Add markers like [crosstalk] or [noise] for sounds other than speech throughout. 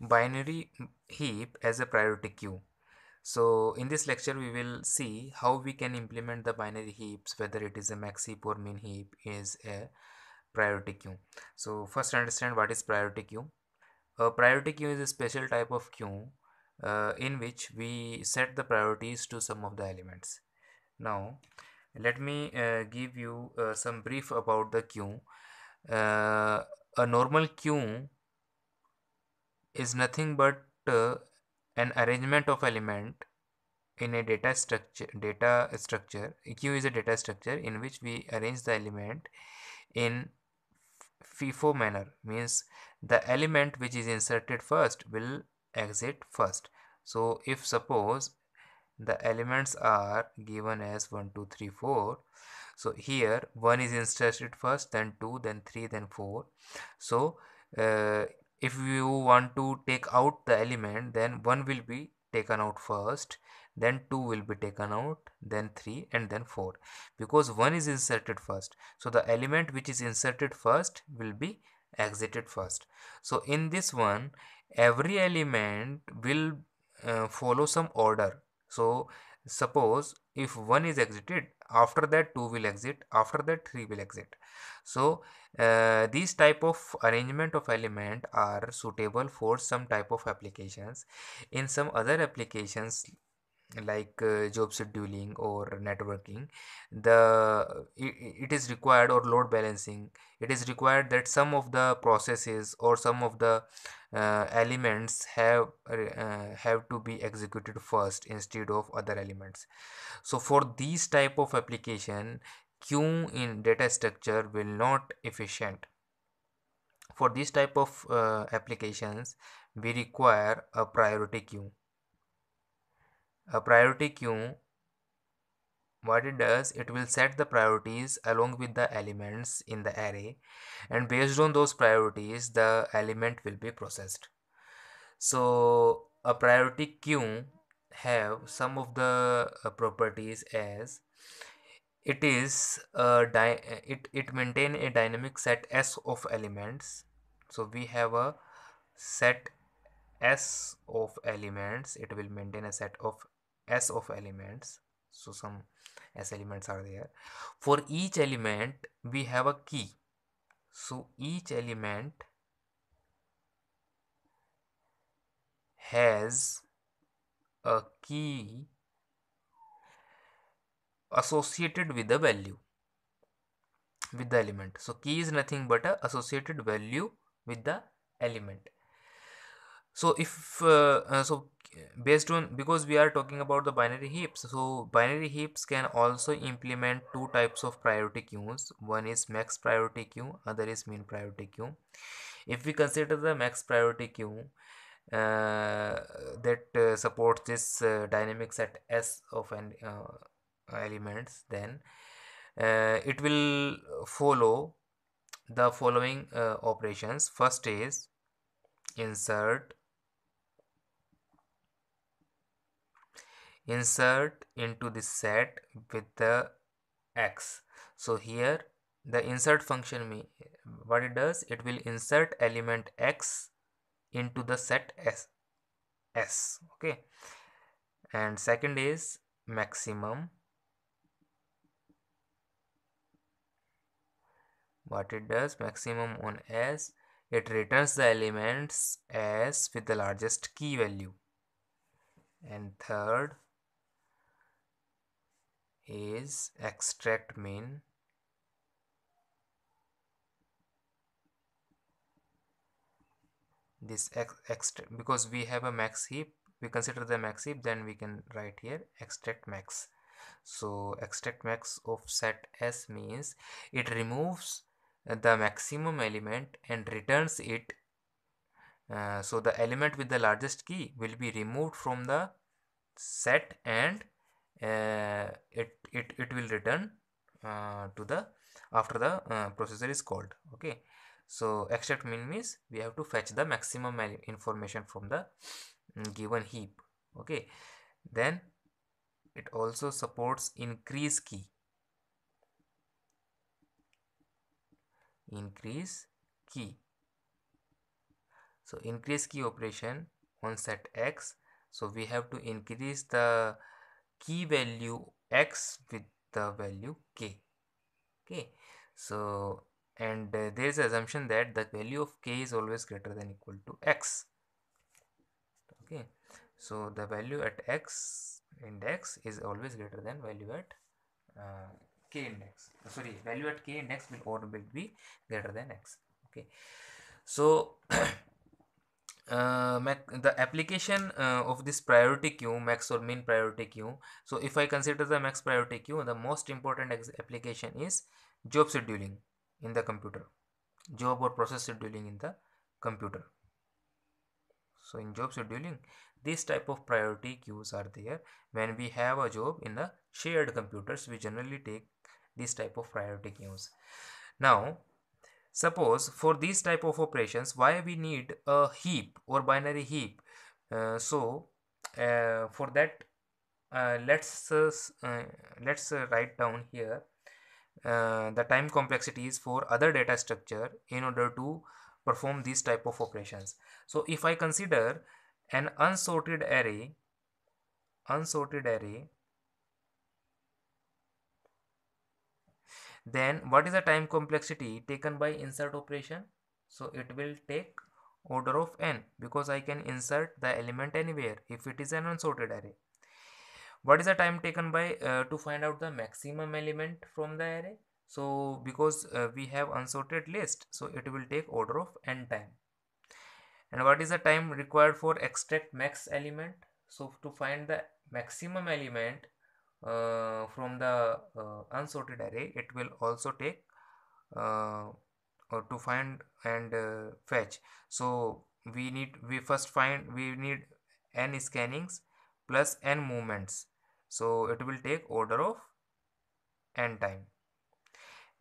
binary heap as a priority queue. So in this lecture we will see how we can implement the binary heaps whether it is a max heap or min heap is a priority queue. So first understand what is priority queue. A priority queue is a special type of queue uh, in which we set the priorities to some of the elements. Now let me uh, give you uh, some brief about the queue. Uh, a normal queue is nothing but uh, an arrangement of element in a data structure data structure q is a data structure in which we arrange the element in FIFO manner means the element which is inserted first will exit first so if suppose the elements are given as 1 2 3 4 so here 1 is inserted first then 2 then 3 then 4 so uh, if you want to take out the element then 1 will be taken out first then 2 will be taken out then 3 and then 4 because 1 is inserted first so the element which is inserted first will be exited first so in this one every element will uh, follow some order so suppose if one is exited after that two will exit after that three will exit so uh, these type of arrangement of element are suitable for some type of applications in some other applications like uh, job scheduling or networking the it, it is required or load balancing it is required that some of the processes or some of the uh, elements have uh, have to be executed first instead of other elements so for these type of application queue in data structure will not efficient for this type of uh, applications we require a priority queue a priority queue what it does it will set the priorities along with the elements in the array and based on those priorities the element will be processed so a priority queue have some of the uh, properties as it is a uh, it it maintain a dynamic set s of elements so we have a set s of elements it will maintain a set of s of elements so some s elements are there for each element we have a key so each element has a key associated with the value with the element so key is nothing but a associated value with the element so if uh, uh so based on because we are talking about the binary heaps so binary heaps can also implement two types of priority queues one is max priority queue other is min priority queue if we consider the max priority queue uh, that uh, supports this uh, dynamic set s of an uh, elements then uh, it will follow the following uh, operations first is insert insert into the set with the x so here the insert function me what it does it will insert element x into the set s s okay and second is maximum what it does maximum on s it returns the elements s with the largest key value and third is extract mean this ex extract because we have a max heap we consider the max heap then we can write here extract max so extract max of set s means it removes the maximum element and returns it uh, so the element with the largest key will be removed from the set and uh, it, it, it will return uh, to the after the uh, processor is called okay so extract min means we have to fetch the maximum information from the mm, given heap okay then it also supports increase key increase key so increase key operation on set x so we have to increase the key value x with the value k okay so and uh, there is assumption that the value of k is always greater than equal to x okay so the value at x index is always greater than value at uh, k index sorry value at k index will always be greater than x okay so [clears throat] Uh, the application uh, of this priority queue max or min priority queue so if i consider the max priority queue the most important application is job scheduling in the computer job or process scheduling in the computer so in job scheduling this type of priority queues are there when we have a job in the shared computers we generally take this type of priority queues now Suppose for these type of operations, why we need a heap or binary heap? Uh, so uh, for that, uh, let's uh, let's write down here uh, the time complexities for other data structure in order to perform these type of operations. So if I consider an unsorted array, unsorted array Then what is the time complexity taken by insert operation? So it will take order of n because I can insert the element anywhere if it is an unsorted array. What is the time taken by uh, to find out the maximum element from the array? So because uh, we have unsorted list, so it will take order of n time. And what is the time required for extract max element? So to find the maximum element, uh, from the uh, unsorted array it will also take uh, or to find and uh, fetch so we need we first find we need n scannings plus n movements so it will take order of n time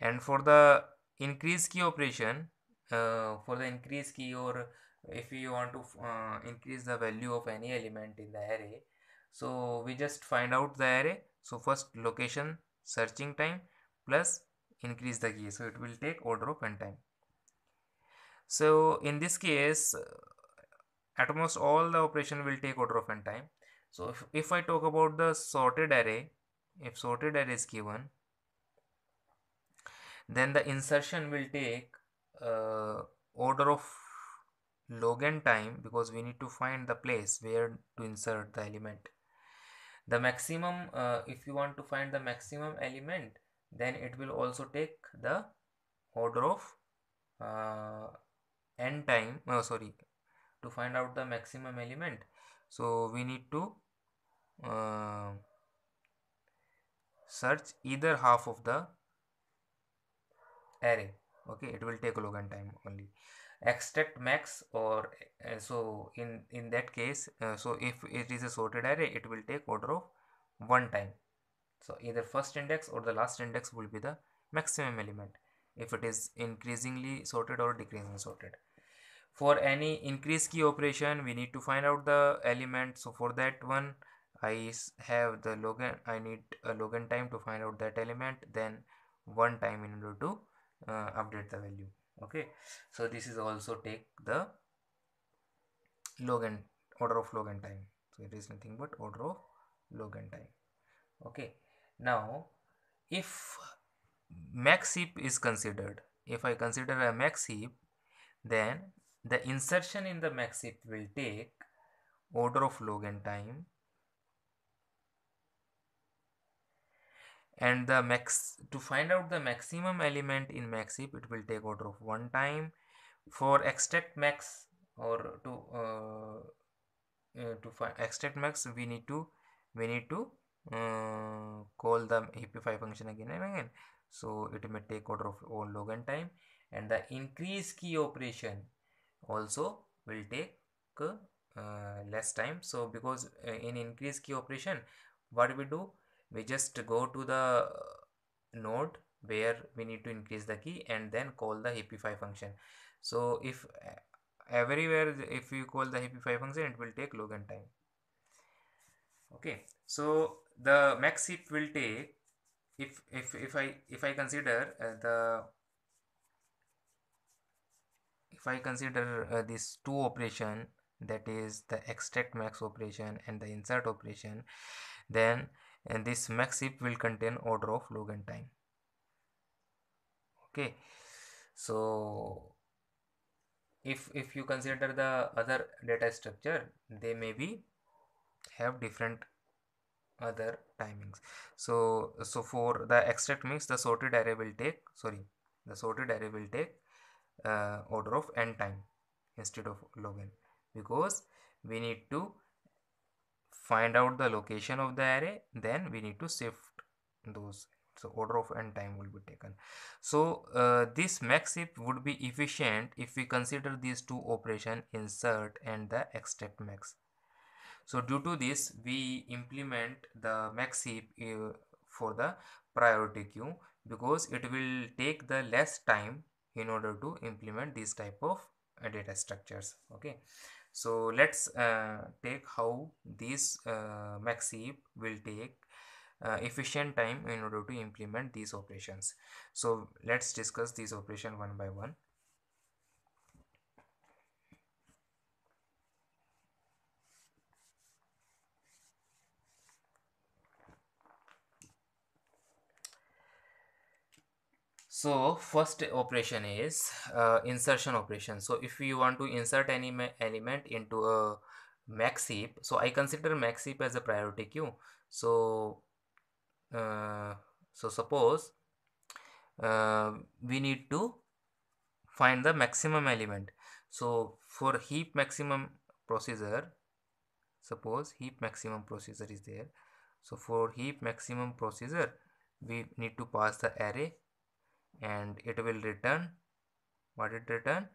and for the increase key operation uh, for the increase key or if you want to uh, increase the value of any element in the array so we just find out the array so first location searching time plus increase the key so it will take order of n time so in this case uh, at most all the operation will take order of n time so if, if i talk about the sorted array if sorted array is given then the insertion will take uh, order of log n time because we need to find the place where to insert the element the maximum uh, if you want to find the maximum element then it will also take the order of uh, n time oh sorry to find out the maximum element so we need to uh, search either half of the array okay it will take log n time only extract max or uh, so in in that case uh, so if it is a sorted array it will take order of one time so either first index or the last index will be the maximum element if it is increasingly sorted or decreasingly sorted for any increase key operation we need to find out the element so for that one i have the login i need a login time to find out that element then one time in order to uh, update the value okay so this is also take the log and order of log and time so it is nothing but order of log and time okay now if max heap is considered if i consider a max heap then the insertion in the max heap will take order of log and time and the max to find out the maximum element in max heap, it will take order of one time for extract max or to uh, uh, to find extract max we need to we need to uh, call the heapify function again and again so it may take order of one log n time and the increase key operation also will take uh, less time so because uh, in increase key operation what we do we just go to the node where we need to increase the key and then call the hippify function so if eh, everywhere if you call the hippify function it will take log n time okay so the max heap will take if if if i if i consider uh, the if i consider uh, two operation that is the extract max operation and the insert operation then and this max heap will contain order of log n time okay so if if you consider the other data structure they may be have different other timings so so for the extract mix the sorted array will take sorry the sorted array will take uh, order of n time instead of log n because we need to find out the location of the array then we need to shift those so order of n time will be taken so uh, this max shift would be efficient if we consider these two operation insert and the extract max so due to this we implement the max heap uh, for the priority queue because it will take the less time in order to implement this type of uh, data structures okay so let's uh, take how this uh, maxheap will take uh, efficient time in order to implement these operations so let's discuss these operation one by one so first operation is uh, insertion operation so if you want to insert any element into a max heap so i consider max heap as a priority queue so uh, so suppose uh, we need to find the maximum element so for heap maximum procedure suppose heap maximum procedure is there so for heap maximum procedure we need to pass the array and it will return what it return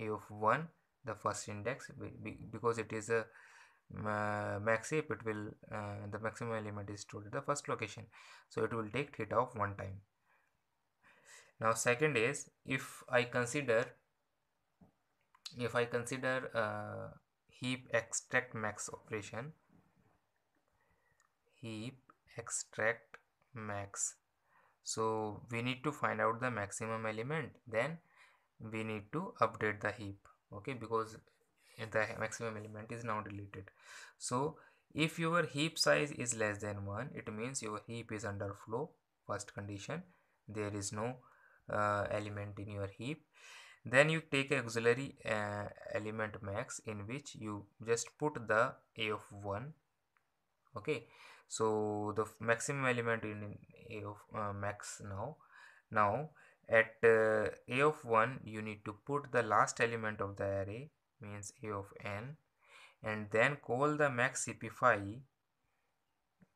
a of 1 the first index because it is a uh, max heap it will uh, the maximum element is stored at the first location so it will take theta of one time now second is if i consider if i consider uh, heap extract max operation heap extract max so we need to find out the maximum element then we need to update the heap okay because the maximum element is now deleted so if your heap size is less than 1 it means your heap is under flow first condition there is no uh, element in your heap then you take auxiliary uh, element max in which you just put the a of 1 okay so the maximum element in a of uh, max now now at uh, a of 1 you need to put the last element of the array means a of n and then call the max cpy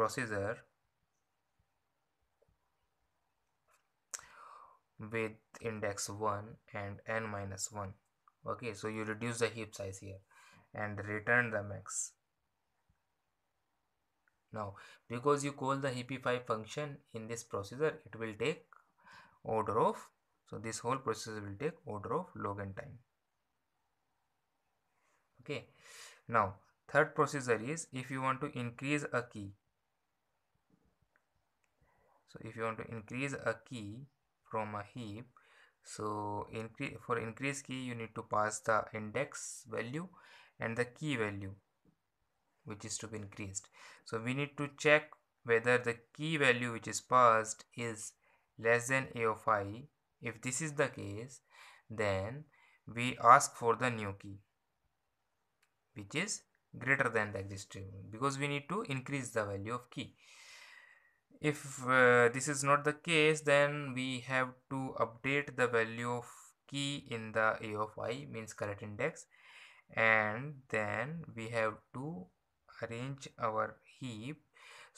procedure with index 1 and n minus 1 okay so you reduce the heap size here and return the max now because you call the hp5 function in this processor it will take order of so this whole process will take order of log n time okay now third processor is if you want to increase a key so if you want to increase a key from a heap so incre for increase key you need to pass the index value and the key value which is to be increased. So we need to check whether the key value which is passed is less than a of i. If this is the case, then we ask for the new key which is greater than the existing because we need to increase the value of key. If uh, this is not the case, then we have to update the value of key in the a of i means current index and then we have to arrange our heap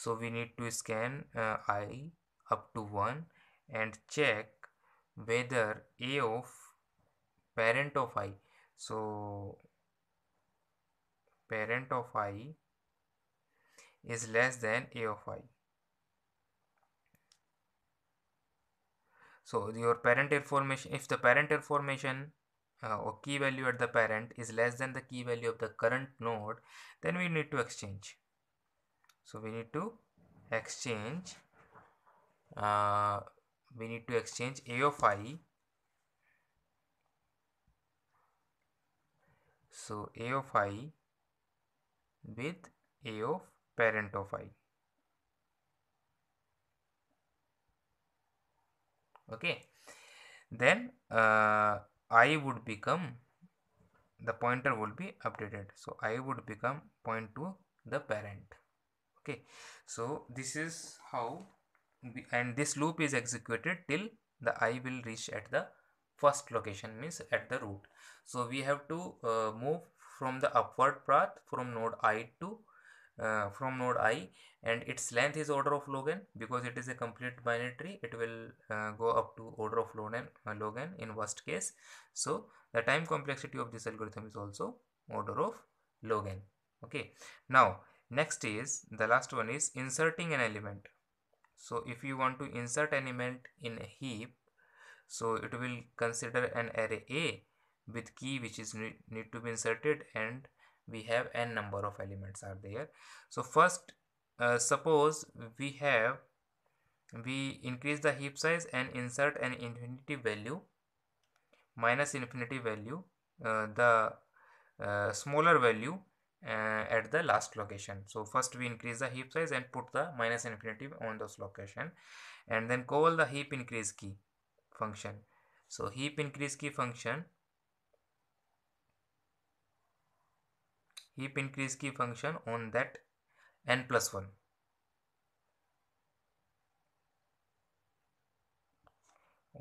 so we need to scan uh, i up to 1 and check whether a of parent of i so parent of i is less than a of i so your parent information if the parent information uh, or key value at the parent is less than the key value of the current node then we need to exchange so we need to exchange uh, we need to exchange a of i so a of i with a of parent of i okay then uh, i would become the pointer would be updated so i would become point to the parent okay so this is how we, and this loop is executed till the i will reach at the first location means at the root so we have to uh, move from the upward path from node i to uh, from node i and its length is order of log n because it is a complete binary tree it will uh, go up to order of log n, uh, log n in worst case so the time complexity of this algorithm is also order of log n okay now next is the last one is inserting an element so if you want to insert an element in a heap so it will consider an array a with key which is need to be inserted and we have n number of elements are there so first uh, suppose we have we increase the heap size and insert an infinity value minus infinity value uh, the uh, smaller value uh, at the last location so first we increase the heap size and put the minus infinity on those location and then call the heap increase key function so heap increase key function heap increase key function on that n plus 1.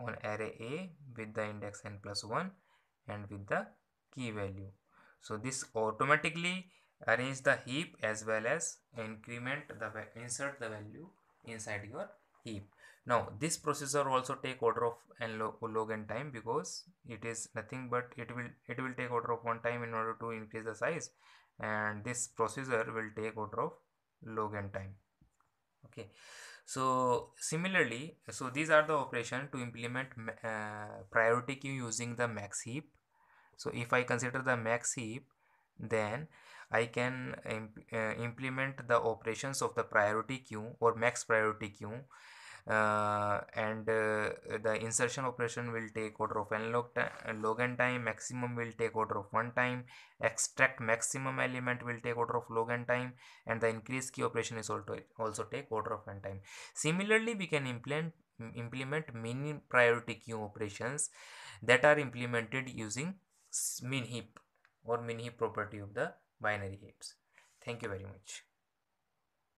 on array A with the index n plus 1 and with the key value. So this automatically arrange the heap as well as increment the insert the value inside your heap. Now this processor also take order of n log, log n time because it is nothing but it will it will take order of one time in order to increase the size and this procedure will take order of log n time okay so similarly so these are the operation to implement uh, priority queue using the max heap so if i consider the max heap then i can imp uh, implement the operations of the priority queue or max priority queue uh, and uh, the insertion operation will take order of n log log time maximum will take order of 1 time extract maximum element will take order of log n time and the increase key operation is also also take order of n time similarly we can implement implement min priority queue operations that are implemented using min heap or min heap property of the binary heaps thank you very much